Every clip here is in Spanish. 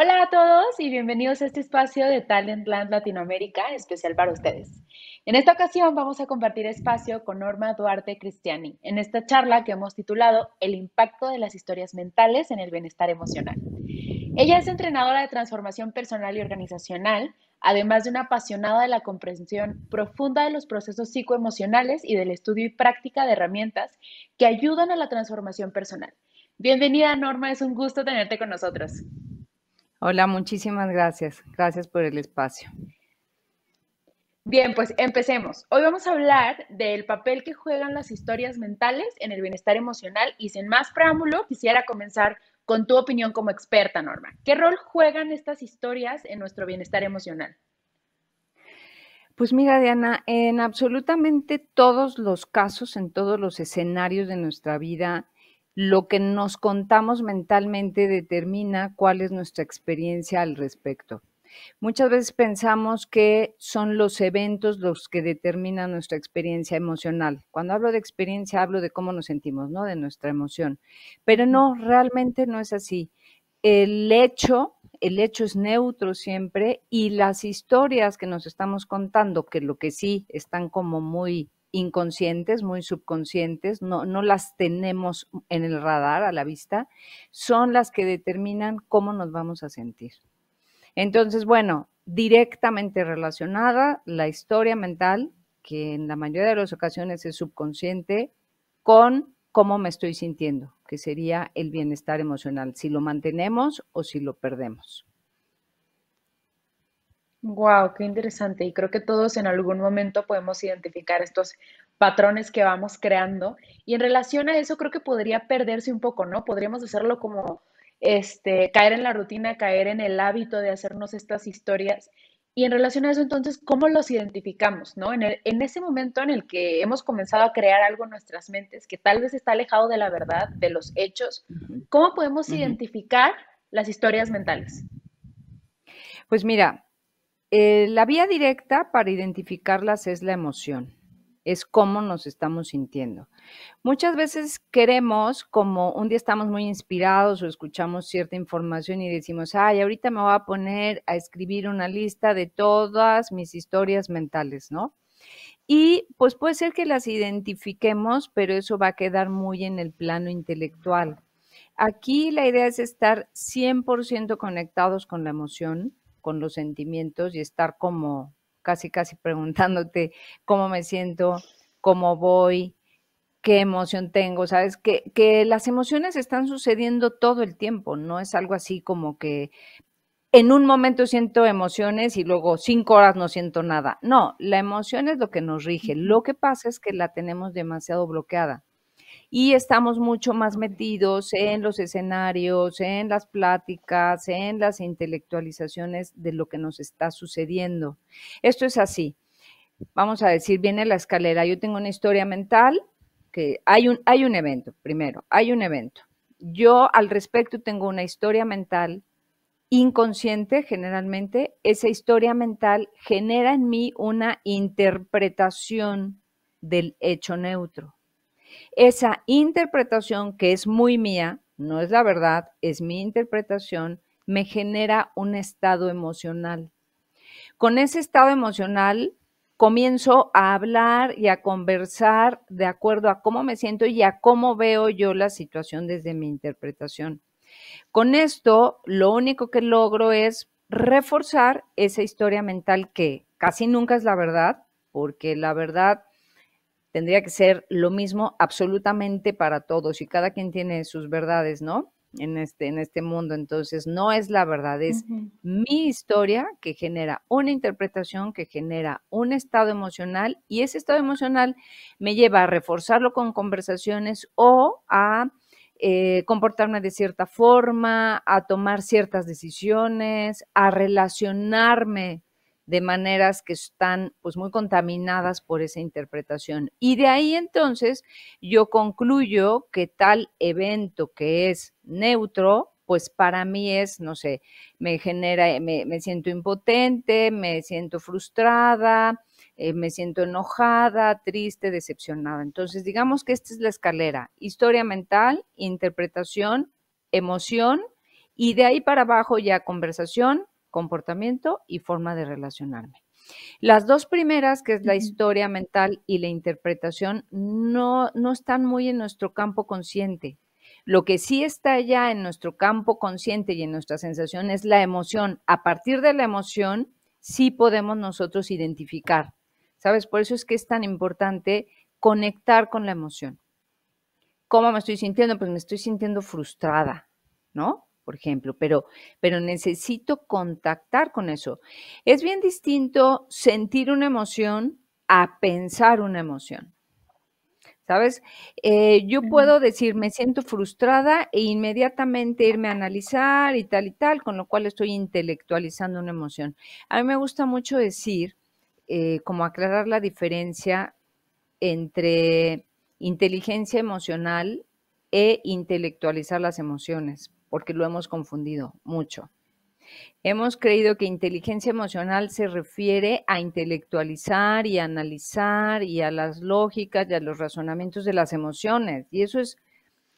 Hola a todos y bienvenidos a este espacio de Talentland Latinoamérica, especial para ustedes. En esta ocasión vamos a compartir espacio con Norma Duarte Cristiani en esta charla que hemos titulado El impacto de las historias mentales en el bienestar emocional. Ella es entrenadora de transformación personal y organizacional, además de una apasionada de la comprensión profunda de los procesos psicoemocionales y del estudio y práctica de herramientas que ayudan a la transformación personal. Bienvenida Norma, es un gusto tenerte con nosotros. Hola, muchísimas gracias. Gracias por el espacio. Bien, pues empecemos. Hoy vamos a hablar del papel que juegan las historias mentales en el bienestar emocional y sin más preámbulo quisiera comenzar con tu opinión como experta, Norma. ¿Qué rol juegan estas historias en nuestro bienestar emocional? Pues mira, Diana, en absolutamente todos los casos, en todos los escenarios de nuestra vida, lo que nos contamos mentalmente determina cuál es nuestra experiencia al respecto. Muchas veces pensamos que son los eventos los que determinan nuestra experiencia emocional. Cuando hablo de experiencia hablo de cómo nos sentimos, ¿no? De nuestra emoción. Pero no, realmente no es así. El hecho, el hecho es neutro siempre y las historias que nos estamos contando, que lo que sí están como muy inconscientes, muy subconscientes, no, no las tenemos en el radar a la vista, son las que determinan cómo nos vamos a sentir. Entonces, bueno, directamente relacionada la historia mental, que en la mayoría de las ocasiones es subconsciente, con cómo me estoy sintiendo, que sería el bienestar emocional, si lo mantenemos o si lo perdemos. Wow, qué interesante. Y creo que todos en algún momento podemos identificar estos patrones que vamos creando. Y en relación a eso, creo que podría perderse un poco, ¿no? Podríamos hacerlo como este, caer en la rutina, caer en el hábito de hacernos estas historias. Y en relación a eso, entonces, ¿cómo los identificamos? ¿no? En, ese momento en el que hemos comenzado a crear algo en nuestras mentes que tal vez está alejado de la verdad, de los hechos, ¿cómo podemos identificar las historias mentales? Pues mira, eh, la vía directa para identificarlas es la emoción, es cómo nos estamos sintiendo. Muchas veces queremos, como un día estamos muy inspirados o escuchamos cierta información y decimos, ay, ahorita me voy a poner a escribir una lista de todas mis historias mentales, ¿no? Y pues puede ser que las identifiquemos, pero eso va a quedar muy en el plano intelectual. Aquí la idea es estar 100% conectados con la emoción, con los sentimientos y estar como casi, casi preguntándote cómo me siento, cómo voy, qué emoción tengo, ¿sabes? Que, que las emociones están sucediendo todo el tiempo, no es algo así como que en un momento siento emociones y luego cinco horas no siento nada. No, la emoción es lo que nos rige. Lo que pasa es que la tenemos demasiado bloqueada y estamos mucho más metidos en los escenarios, en las pláticas, en las intelectualizaciones de lo que nos está sucediendo. Esto es así. Vamos a decir, viene la escalera. Yo tengo una historia mental que hay un, hay un evento, primero, hay un evento. Yo al respecto tengo una historia mental inconsciente generalmente, esa historia mental genera en mí una interpretación del hecho neutro. Esa interpretación que es muy mía, no es la verdad, es mi interpretación, me genera un estado emocional. Con ese estado emocional comienzo a hablar y a conversar de acuerdo a cómo me siento y a cómo veo yo la situación desde mi interpretación. Con esto, lo único que logro es reforzar esa historia mental que casi nunca es la verdad, porque la verdad tendría que ser lo mismo absolutamente para todos y cada quien tiene sus verdades, ¿no? En este, en este mundo. Entonces, no es la verdad, es mi historia que genera una interpretación, que genera un estado emocional y ese estado emocional me lleva a reforzarlo con conversaciones o a eh, comportarme de cierta forma, a tomar ciertas decisiones, a relacionarme de maneras que están pues muy contaminadas por esa interpretación. Y de ahí entonces yo concluyo que tal evento que es neutro, pues para mí es, no sé, me genera, eh, me, siento impotente, me siento frustrada, eh, me siento enojada, triste, decepcionada. Entonces, digamos que esta es la escalera, historia mental, interpretación, emoción, y de ahí para abajo ya conversación, comportamiento y forma de relacionarme. Las dos primeras, que es la historia mental y la interpretación, no, no están muy en nuestro campo consciente. Lo que sí está ya en nuestro campo consciente y en nuestra sensación es la emoción. A partir de la emoción, sí podemos nosotros identificar. ¿Sabes? Por eso es que es tan importante conectar con la emoción. ¿Cómo me estoy sintiendo? Pues me estoy sintiendo frustrada, ¿no? por ejemplo, pero, pero necesito contactar con eso. Es bien distinto sentir una emoción a pensar una emoción. ¿Sabes? Eh, yo puedo decir, me siento frustrada e inmediatamente irme a analizar y tal y tal, con lo cual estoy intelectualizando una emoción. A mí me gusta mucho decir, eh, como aclarar la diferencia entre inteligencia emocional e intelectualizar las emociones porque lo hemos confundido mucho. Hemos creído que inteligencia emocional se refiere a intelectualizar y analizar y a las lógicas y a los razonamientos de las emociones. Y eso es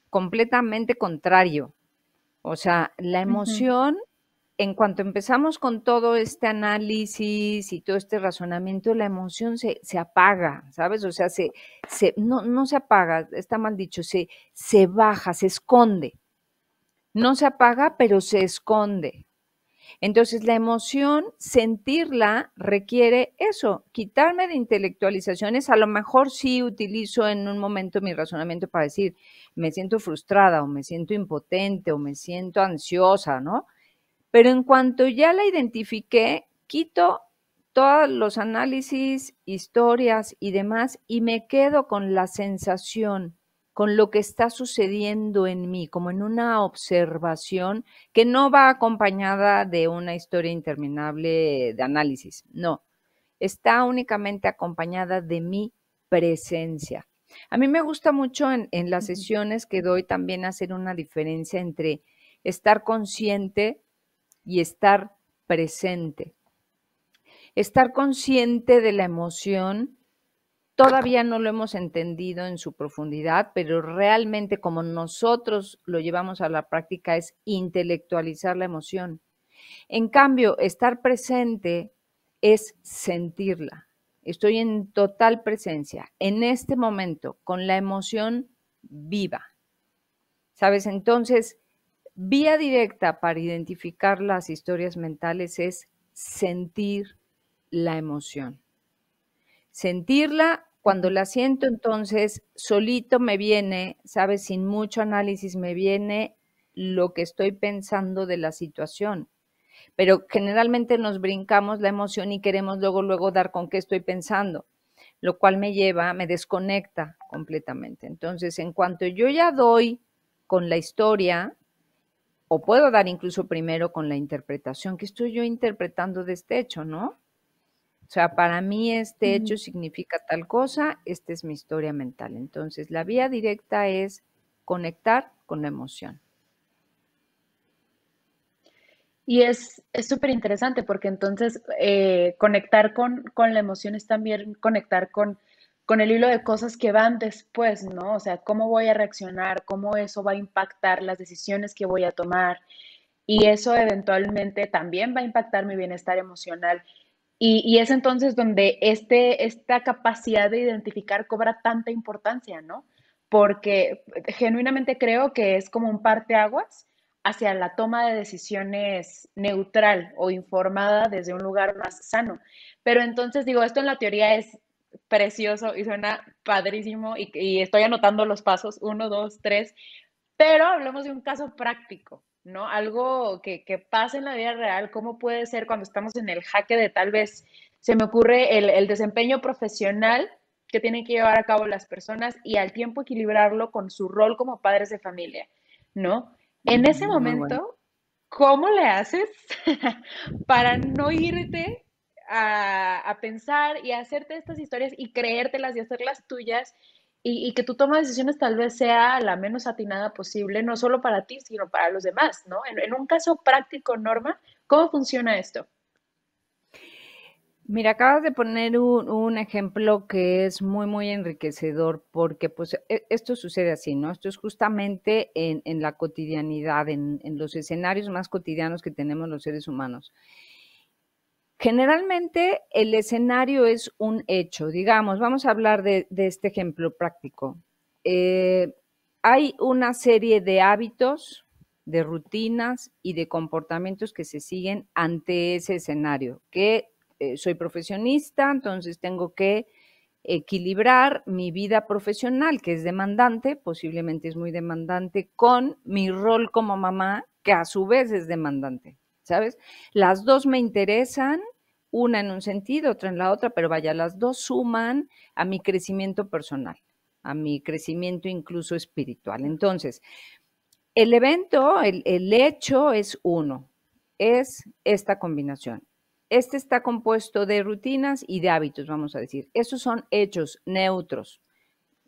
completamente contrario. O sea, la emoción, en cuanto empezamos con todo este análisis y todo este razonamiento, la emoción se, apaga, ¿sabes? O sea, se, no, no, se apaga, está mal dicho, se baja, se esconde. No se apaga, pero se esconde. Entonces, la emoción, sentirla, requiere eso, quitarme de intelectualizaciones. A lo mejor sí utilizo en un momento mi razonamiento para decir, me siento frustrada o me siento impotente o me siento ansiosa, ¿no? Pero en cuanto ya la identifiqué, quito todos los análisis, historias y demás y me quedo con la sensación con lo que está sucediendo en mí, como en una observación que no va acompañada de una historia interminable de análisis, no, está únicamente acompañada de mi presencia. A mí me gusta mucho en, en las sesiones que doy también hacer una diferencia entre estar consciente y estar presente. Estar consciente de la emoción Todavía no lo hemos entendido en su profundidad, pero realmente como nosotros lo llevamos a la práctica es intelectualizar la emoción. En cambio, estar presente es sentirla. Estoy en total presencia, en este momento, con la emoción viva. ¿Sabes? Entonces, vía directa para identificar las historias mentales es sentir la emoción sentirla cuando la siento, entonces solito me viene, ¿sabes? Sin mucho análisis, me viene lo que estoy pensando de la situación. Pero generalmente nos brincamos la emoción y queremos luego, luego dar con qué estoy pensando, lo cual me lleva, me desconecta completamente. Entonces, en cuanto yo ya doy con la historia, o puedo dar incluso primero con la interpretación, que estoy yo interpretando de este hecho, ¿no? O sea, para mí este hecho significa tal cosa, esta es mi historia mental. Entonces, la vía directa es conectar con la emoción. Y es súper interesante porque entonces eh, conectar con, con, la emoción es también conectar con, con el hilo de cosas que van después, ¿no? O sea, cómo voy a reaccionar, cómo eso va a impactar las decisiones que voy a tomar y eso eventualmente también va a impactar mi bienestar emocional. Y, es entonces donde este, esta capacidad de identificar cobra tanta importancia, ¿no? Porque genuinamente creo que es como un parteaguas hacia la toma de decisiones neutral o informada desde un lugar más sano. Pero entonces digo, esto en la teoría es precioso y suena padrísimo y estoy anotando los pasos, uno, dos, tres, pero hablemos de un caso práctico. ¿no? Algo que, que pasa en la vida real, ¿cómo puede ser cuando estamos en el jaque de tal vez se me ocurre el, desempeño profesional que tienen que llevar a cabo las personas y al tiempo equilibrarlo con su rol como padres de familia, ¿no? En ese momento, ¿cómo le haces para no irte a, a, pensar y hacerte estas historias y creértelas y hacerlas tuyas y, que tu toma de decisiones tal vez sea la menos atinada posible, no solo para ti, sino para los demás, ¿no? En, un caso práctico, Norma, ¿cómo funciona esto? Mira, acabas de poner un, ejemplo que es muy, muy enriquecedor porque pues e, esto sucede así, ¿no? Esto es justamente en, la cotidianidad, en, en los escenarios más cotidianos que tenemos los seres humanos. Generalmente el escenario es un hecho, digamos, vamos a hablar de, este ejemplo práctico. Eh, hay una serie de hábitos, de rutinas y de comportamientos que se siguen ante ese escenario, que eh, soy profesionista, entonces tengo que equilibrar mi vida profesional, que es demandante, posiblemente es muy demandante, con mi rol como mamá, que a su vez es demandante, ¿sabes? Las dos me interesan una en un sentido, otra en la otra, pero vaya, las dos suman a mi crecimiento personal, a mi crecimiento incluso espiritual. Entonces, el evento, el, hecho es uno, es esta combinación. Este está compuesto de rutinas y de hábitos, vamos a decir. Esos son hechos neutros.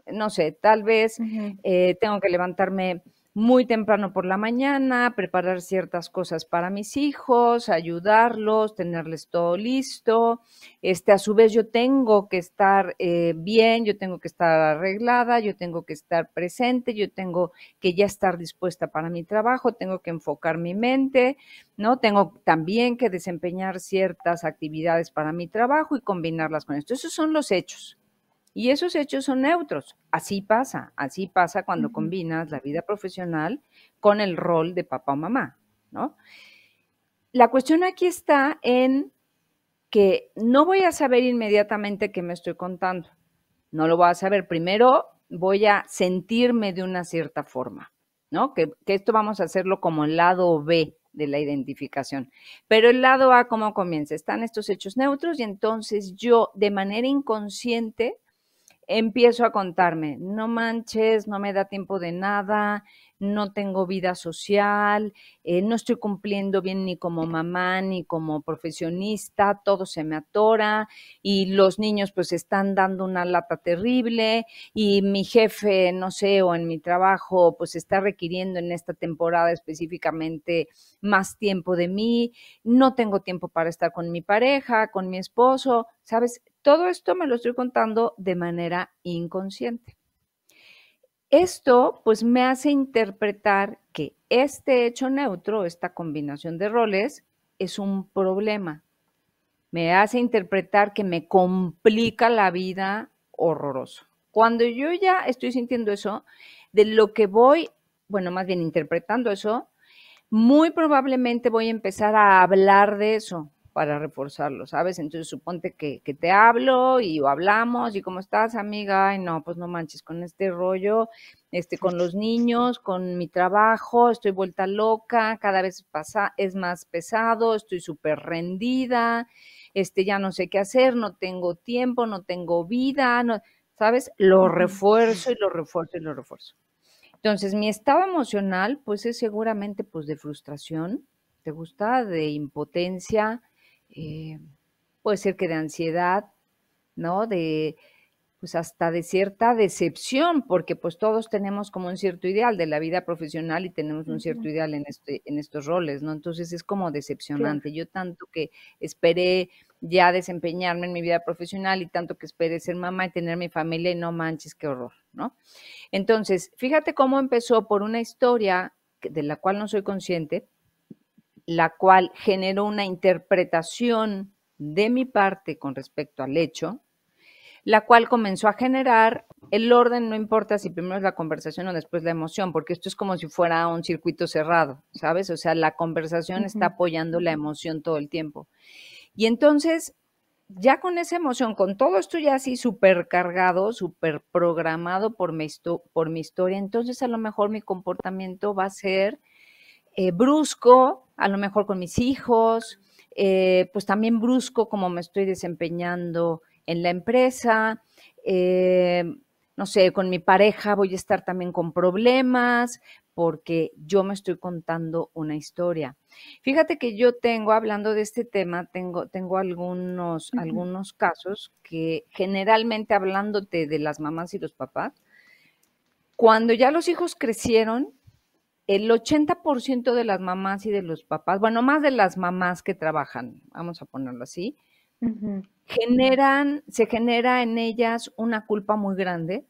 No sé, tal vez eh, tengo que levantarme muy temprano por la mañana, preparar ciertas cosas para mis hijos, ayudarlos, tenerles todo listo. Este, a su vez, yo tengo que estar eh, bien, yo tengo que estar arreglada, yo tengo que estar presente, yo tengo que ya estar dispuesta para mi trabajo, tengo que enfocar mi mente, ¿no? Tengo también que desempeñar ciertas actividades para mi trabajo y combinarlas con esto. Esos son los hechos. Y esos hechos son neutros. Así pasa, así pasa cuando combinas la vida profesional con el rol de papá o mamá, ¿no? La cuestión aquí está en que no voy a saber inmediatamente qué me estoy contando. No lo voy a saber. Primero voy a sentirme de una cierta forma, ¿no? Que, que esto vamos a hacerlo como el lado B de la identificación. Pero el lado A, ¿cómo comienza? Están estos hechos neutros y entonces yo de manera inconsciente empiezo a contarme, no manches, no me da tiempo de nada, no tengo vida social, eh, no estoy cumpliendo bien ni como mamá ni como profesionista, todo se me atora y los niños pues están dando una lata terrible y mi jefe, no sé, o en mi trabajo pues está requiriendo en esta temporada específicamente más tiempo de mí, no tengo tiempo para estar con mi pareja, con mi esposo, ¿sabes? Todo esto me lo estoy contando de manera inconsciente. Esto pues me hace interpretar que este hecho neutro, esta combinación de roles, es un problema. Me hace interpretar que me complica la vida horroroso. Cuando yo ya estoy sintiendo eso, de lo que voy, bueno, más bien interpretando eso, muy probablemente voy a empezar a hablar de eso para reforzarlo, ¿sabes? Entonces suponte que, que te hablo y hablamos y cómo estás, amiga, y no, pues no manches, con este rollo, este, con los niños, con mi trabajo, estoy vuelta loca, cada vez pasa, es más pesado, estoy súper rendida, este, ya no sé qué hacer, no tengo tiempo, no tengo vida, no, ¿sabes? Lo refuerzo y lo refuerzo y lo refuerzo. Entonces, mi estado emocional, pues es seguramente pues de frustración, ¿te gusta? De impotencia, eh, puede ser que de ansiedad, ¿no? De, pues hasta de cierta decepción, porque pues todos tenemos como un cierto ideal de la vida profesional y tenemos un cierto ideal en, este, en estos roles, ¿no? Entonces es como decepcionante. Yo tanto que esperé ya desempeñarme en mi vida profesional y tanto que esperé ser mamá y tener mi familia y no manches, qué horror, ¿no? Entonces, fíjate cómo empezó por una historia de la cual no soy consciente, la cual generó una interpretación de mi parte con respecto al hecho, la cual comenzó a generar el orden, no importa si primero es la conversación o después la emoción, porque esto es como si fuera un circuito cerrado, ¿sabes? O sea, la conversación está apoyando la emoción todo el tiempo. Y entonces, ya con esa emoción, con todo esto ya así supercargado, superprogramado por por mi historia, entonces a lo mejor mi comportamiento va a ser eh, brusco, a lo mejor con mis hijos, eh, pues también brusco como me estoy desempeñando en la empresa, eh, no sé, con mi pareja voy a estar también con problemas porque yo me estoy contando una historia. Fíjate que yo tengo, hablando de este tema, tengo, tengo algunos, algunos casos que generalmente hablándote de las mamás y los papás, cuando ya los hijos crecieron, el 80% de las mamás y de los papás, bueno, más de las mamás que trabajan, vamos a ponerlo así, generan, se genera en ellas una culpa muy grande,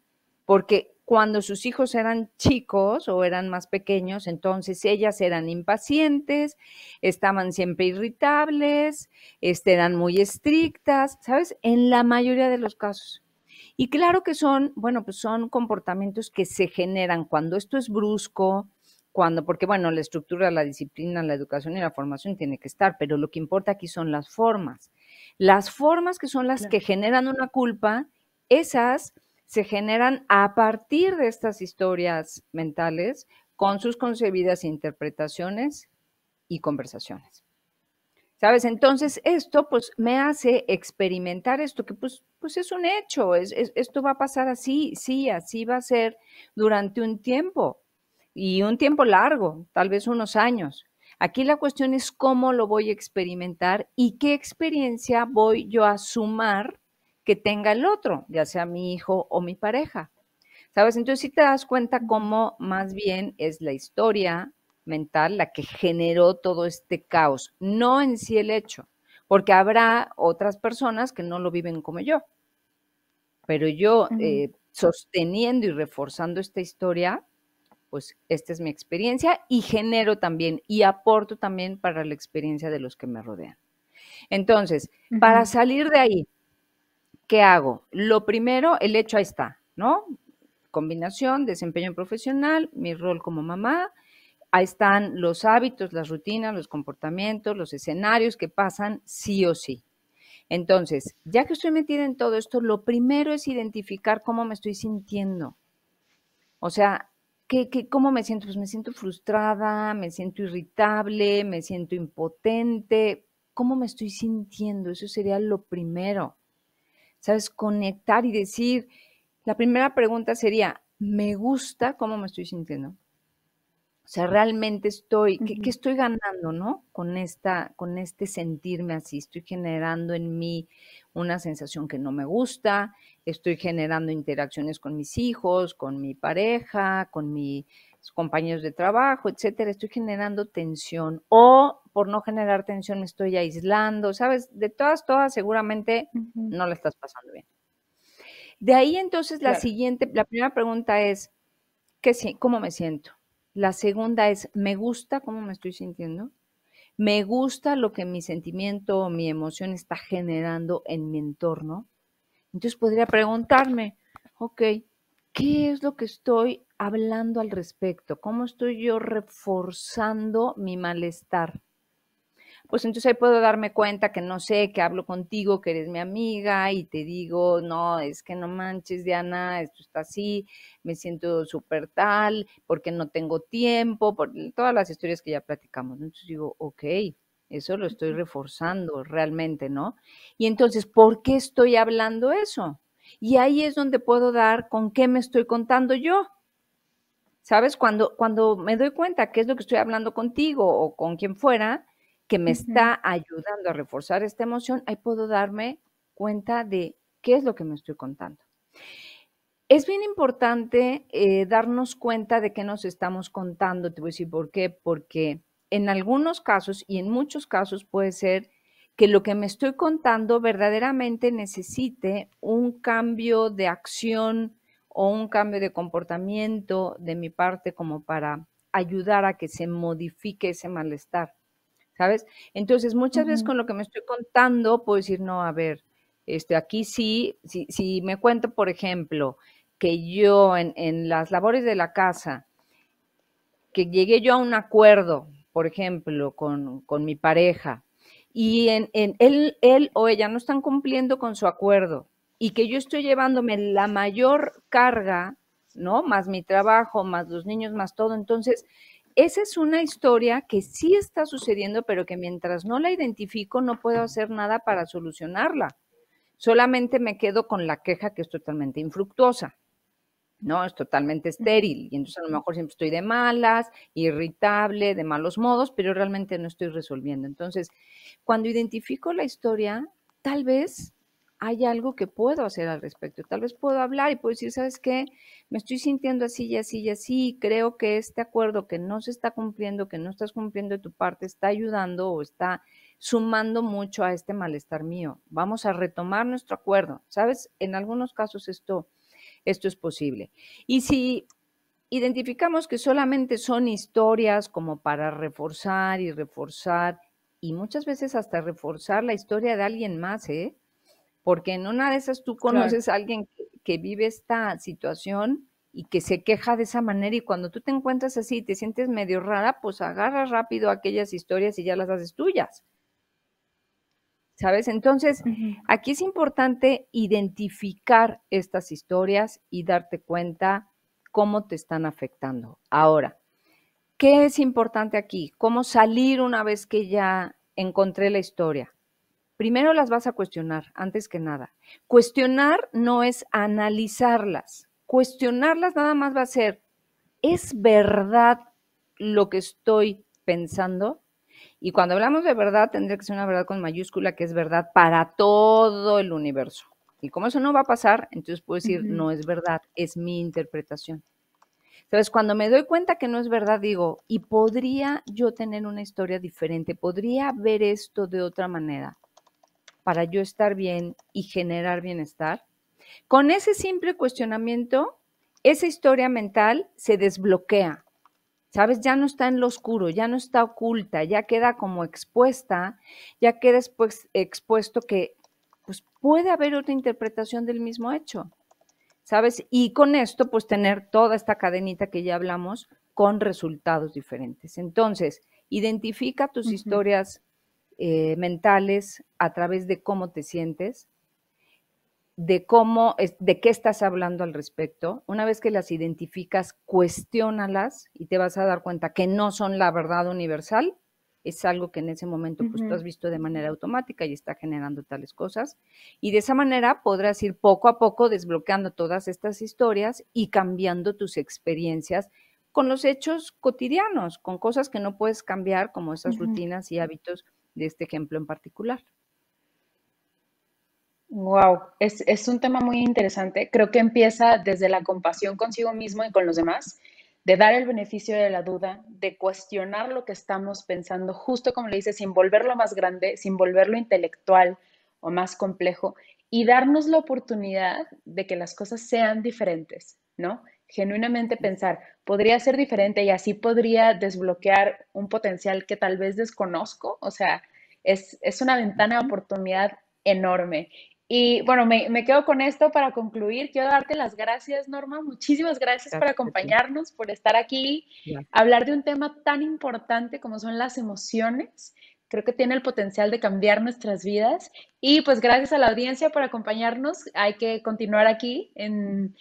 porque cuando sus hijos eran chicos o eran más pequeños, entonces ellas eran impacientes, estaban siempre irritables, este, eran muy estrictas, ¿sabes? En la mayoría de los casos. Y claro que son, bueno, pues son comportamientos que se generan cuando esto es brusco, cuando, porque bueno, la estructura, la disciplina, la educación y la formación tiene que estar, pero lo que importa aquí son las formas. Las formas que son las que generan una culpa, esas se generan a partir de estas historias mentales con sus concebidas interpretaciones y conversaciones. ¿Sabes? Entonces esto pues me hace experimentar esto que pues, pues es un hecho, es, esto va a pasar así, sí, así va a ser durante un tiempo y un tiempo largo, tal vez unos años. Aquí la cuestión es cómo lo voy a experimentar y qué experiencia voy yo a sumar que tenga el otro, ya sea mi hijo o mi pareja. ¿Sabes? Entonces si te das cuenta cómo más bien es la historia mental la que generó todo este caos, no en sí el hecho, porque habrá otras personas que no lo viven como yo. Pero yo, eh, sosteniendo y reforzando esta historia, pues esta es mi experiencia y genero también y aporto también para la experiencia de los que me rodean. Entonces, para salir de ahí, ¿qué hago? Lo primero, el hecho ahí está, ¿no? Combinación, desempeño profesional, mi rol como mamá, ahí están los hábitos, las rutinas, los comportamientos, los escenarios que pasan sí o sí. Entonces, ya que estoy metida en todo esto, lo primero es identificar cómo me estoy sintiendo. O sea, ¿Qué, cómo me siento? Pues me siento frustrada, me siento irritable, me siento impotente. ¿Cómo me estoy sintiendo? Eso sería lo primero. ¿Sabes? Conectar y decir, la primera pregunta sería, ¿me gusta cómo me estoy sintiendo? O sea, realmente estoy, ¿qué, estoy ganando, no? Con esta, con este sentirme así, estoy generando en mí una sensación que no me gusta, estoy generando interacciones con mis hijos, con mi pareja, con mis compañeros de trabajo, etcétera, estoy generando tensión o por no generar tensión me estoy aislando, ¿sabes? De todas, todas seguramente no la estás pasando bien. De ahí entonces la siguiente, la primera pregunta es, ¿qué, ¿cómo me siento? La segunda es, ¿me gusta cómo me estoy sintiendo? ¿Me gusta lo que mi sentimiento o mi emoción está generando en mi entorno? Entonces podría preguntarme, ok, ¿qué es lo que estoy hablando al respecto? ¿Cómo estoy yo reforzando mi malestar? pues entonces ahí puedo darme cuenta que no sé, que hablo contigo, que eres mi amiga y te digo, no, es que no manches, Diana, esto está así, me siento súper tal, porque no tengo tiempo, por todas las historias que ya platicamos. Entonces digo, ok, eso lo estoy reforzando realmente, ¿no? Y entonces, ¿por qué estoy hablando eso? Y ahí es donde puedo dar con qué me estoy contando yo. ¿Sabes? Cuando, cuando me doy cuenta qué es lo que estoy hablando contigo o con quien fuera, que me está ayudando a reforzar esta emoción, ahí puedo darme cuenta de qué es lo que me estoy contando. Es bien importante eh, darnos cuenta de qué nos estamos contando. Te voy a decir por qué. Porque en algunos casos y en muchos casos puede ser que lo que me estoy contando verdaderamente necesite un cambio de acción o un cambio de comportamiento de mi parte como para ayudar a que se modifique ese malestar. ¿sabes? Entonces, muchas veces con lo que me estoy contando, puedo decir, no, a ver, este, aquí sí, si, me cuento, por ejemplo, que yo en, las labores de la casa, que llegué yo a un acuerdo, por ejemplo, con, mi pareja, y en, en él, él o ella no están cumpliendo con su acuerdo, y que yo estoy llevándome la mayor carga, ¿no? Más mi trabajo, más los niños, más todo. Entonces, esa es una historia que sí está sucediendo, pero que mientras no la identifico no puedo hacer nada para solucionarla. Solamente me quedo con la queja que es totalmente infructuosa, ¿no? Es totalmente estéril. Y entonces a lo mejor siempre estoy de malas, irritable, de malos modos, pero realmente no estoy resolviendo. Entonces, cuando identifico la historia, tal vez hay algo que puedo hacer al respecto. Tal vez puedo hablar y puedo decir, ¿sabes qué? Me estoy sintiendo así y así y así. creo que este acuerdo que no se está cumpliendo, que no estás cumpliendo de tu parte, está ayudando o está sumando mucho a este malestar mío. Vamos a retomar nuestro acuerdo. ¿Sabes? En algunos casos esto, esto es posible. Y si identificamos que solamente son historias como para reforzar y reforzar, y muchas veces hasta reforzar la historia de alguien más, ¿eh? porque en una de esas tú conoces a alguien que, vive esta situación y que se queja de esa manera y cuando tú te encuentras así y te sientes medio rara, pues agarras rápido aquellas historias y ya las haces tuyas. ¿Sabes? Entonces, aquí es importante identificar estas historias y darte cuenta cómo te están afectando. Ahora, ¿qué es importante aquí? ¿Cómo salir una vez que ya encontré la historia? Primero las vas a cuestionar, antes que nada. Cuestionar no es analizarlas. Cuestionarlas nada más va a ser, ¿es verdad lo que estoy pensando? Y cuando hablamos de verdad, tendría que ser una verdad con mayúscula, que es verdad para todo el universo. Y como eso no va a pasar, entonces puedo decir, no es verdad, es mi interpretación. Entonces, cuando me doy cuenta que no es verdad, digo, ¿y podría yo tener una historia diferente? ¿Podría ver esto de otra manera? para yo estar bien y generar bienestar? Con ese simple cuestionamiento, esa historia mental se desbloquea. ¿Sabes? Ya no está en lo oscuro, ya no está oculta, ya queda como expuesta, ya queda pues, expuesto que pues, puede haber otra interpretación del mismo hecho. ¿Sabes? Y con esto, pues tener toda esta cadenita que ya hablamos con resultados diferentes. Entonces, identifica tus historias eh, mentales a través de cómo te sientes, de cómo, es de qué estás hablando al respecto. Una vez que las identificas, cuestiónalas y te vas a dar cuenta que no son la verdad universal. Es algo que en ese momento pues, tú has visto de manera automática y está generando tales cosas. Y de esa manera podrás ir poco a poco desbloqueando todas estas historias y cambiando tus experiencias con los hechos cotidianos, con cosas que no puedes cambiar, como esas rutinas y hábitos de este ejemplo en particular. Wow, es, un tema muy interesante. Creo que empieza desde la compasión consigo mismo y con los demás, de dar el beneficio de la duda, de cuestionar lo que estamos pensando, justo como le dices, sin volverlo más grande, sin volverlo intelectual o más complejo, y darnos la oportunidad de que las cosas sean diferentes, ¿no? genuinamente pensar, podría ser diferente y así podría desbloquear un potencial que tal vez desconozco. O sea, es, una ventana de oportunidad enorme. Y bueno, me, quedo con esto para concluir. Quiero darte las gracias, Norma. Muchísimas gracias, por acompañarnos, por estar aquí, hablar de un tema tan importante como son las emociones. Creo que tiene el potencial de cambiar nuestras vidas. Y pues gracias a la audiencia por acompañarnos. Hay que continuar aquí en,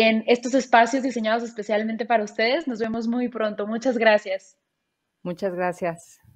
en estos espacios diseñados especialmente para ustedes. Nos vemos muy pronto. Muchas gracias. Muchas gracias.